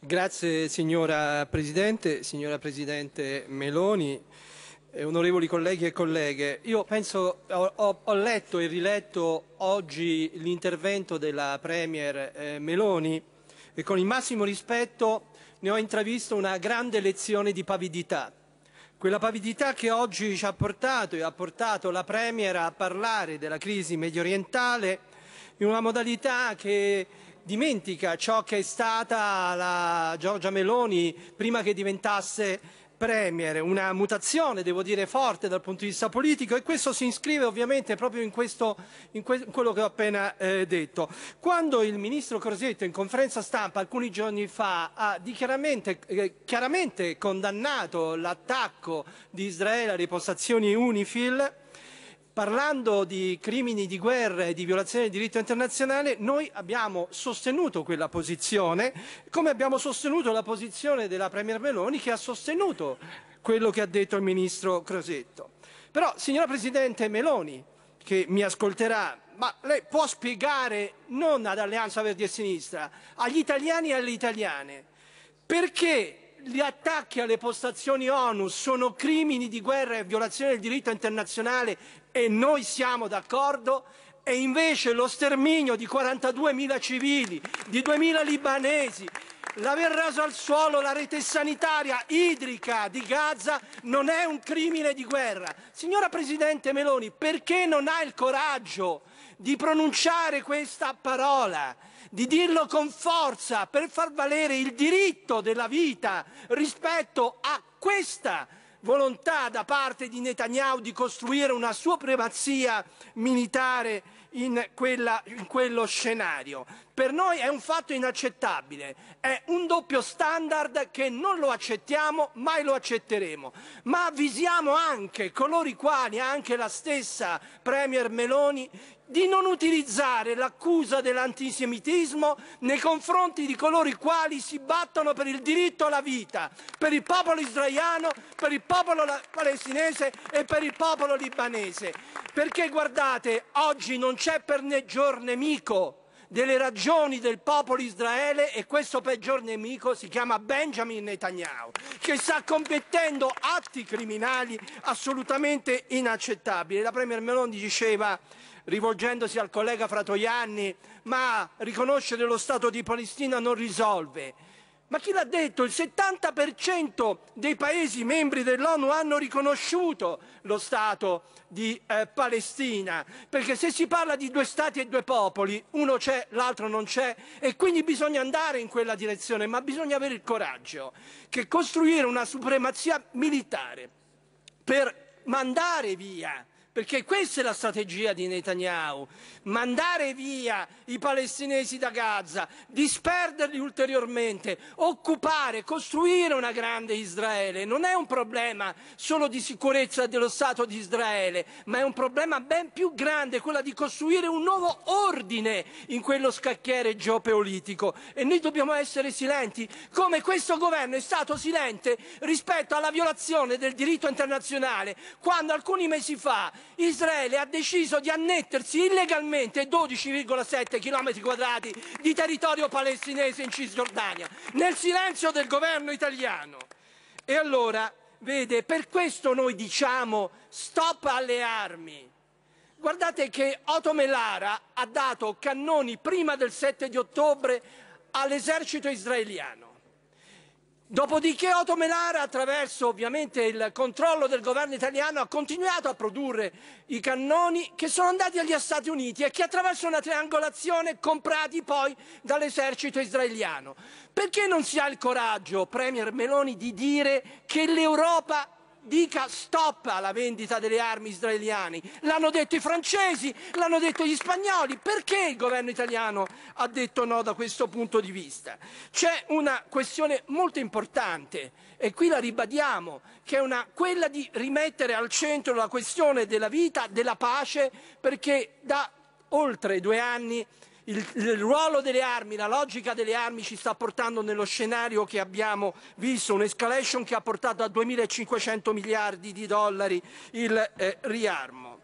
Grazie signora Presidente, signora Presidente Meloni, eh, onorevoli colleghi e colleghe. Io penso, ho, ho letto e riletto oggi l'intervento della Premier eh, Meloni e con il massimo rispetto ne ho intravisto una grande lezione di pavidità. Quella pavidità che oggi ci ha portato e ha portato la Premier a parlare della crisi mediorientale in una modalità che dimentica ciò che è stata la Giorgia Meloni prima che diventasse Premier, una mutazione, devo dire, forte dal punto di vista politico e questo si iscrive ovviamente proprio in, questo, in que quello che ho appena eh, detto. Quando il ministro Crosetto in conferenza stampa alcuni giorni fa ha eh, chiaramente condannato l'attacco di Israele alle postazioni UNIFIL, parlando di crimini di guerra e di violazione del diritto internazionale, noi abbiamo sostenuto quella posizione, come abbiamo sostenuto la posizione della Premier Meloni che ha sostenuto quello che ha detto il Ministro Crosetto. Però, signora Presidente Meloni, che mi ascolterà, ma lei può spiegare, non ad Alleanza Verdi e Sinistra, agli italiani e alle italiane, perché gli attacchi alle postazioni ONU sono crimini di guerra e violazione del diritto internazionale e noi siamo d'accordo e invece lo sterminio di 42.000 civili, di 2.000 libanesi, L'aver raso al suolo la rete sanitaria idrica di Gaza non è un crimine di guerra. Signora Presidente Meloni, perché non ha il coraggio di pronunciare questa parola, di dirlo con forza per far valere il diritto della vita rispetto a questa volontà da parte di Netanyahu di costruire una supremazia militare in, quella, in quello scenario. Per noi è un fatto inaccettabile, è un doppio standard che non lo accettiamo, mai lo accetteremo. Ma avvisiamo anche coloro i quali, anche la stessa Premier Meloni, di non utilizzare l'accusa dell'antisemitismo nei confronti di coloro i quali si battono per il diritto alla vita, per il popolo israeliano, per il popolo palestinese e per il popolo libanese. Perché guardate, oggi non c'è per né giorno nemico delle ragioni del popolo Israele e questo peggior nemico si chiama Benjamin Netanyahu, che sta commettendo atti criminali assolutamente inaccettabili. La Premier Meloni diceva rivolgendosi al collega Fratoianni, ma riconoscere lo Stato di Palestina non risolve ma chi l'ha detto? Il 70% dei Paesi membri dell'ONU hanno riconosciuto lo Stato di eh, Palestina, perché se si parla di due Stati e due popoli, uno c'è, l'altro non c'è, e quindi bisogna andare in quella direzione, ma bisogna avere il coraggio che costruire una supremazia militare per mandare via perché questa è la strategia di Netanyahu, mandare via i palestinesi da Gaza, disperderli ulteriormente, occupare, costruire una grande Israele. Non è un problema solo di sicurezza dello Stato di Israele, ma è un problema ben più grande, quello di costruire un nuovo ordine in quello scacchiere geopolitico. E noi dobbiamo essere silenti, come questo governo è stato silente rispetto alla violazione del diritto internazionale, quando alcuni mesi fa Israele ha deciso di annettersi illegalmente 12,7 km quadrati di territorio palestinese in Cisgiordania, nel silenzio del governo italiano. E allora, vede, per questo noi diciamo stop alle armi. Guardate che Otto Melara ha dato cannoni prima del 7 di ottobre all'esercito israeliano. Dopodiché Otto Melara, attraverso ovviamente il controllo del governo italiano, ha continuato a produrre i cannoni che sono andati agli Stati Uniti e che attraverso una triangolazione comprati poi dall'esercito israeliano. Perché non si ha il coraggio, Premier Meloni, di dire che l'Europa dica stop alla vendita delle armi israeliane. L'hanno detto i francesi, l'hanno detto gli spagnoli. Perché il governo italiano ha detto no da questo punto di vista? C'è una questione molto importante e qui la ribadiamo, che è una, quella di rimettere al centro la questione della vita, della pace, perché da oltre due anni il, il, ruolo delle armi, la logica delle armi ci sta portando nello scenario che abbiamo visto, un'escalation che ha portato a 2.500 miliardi di dollari il eh, riarmo.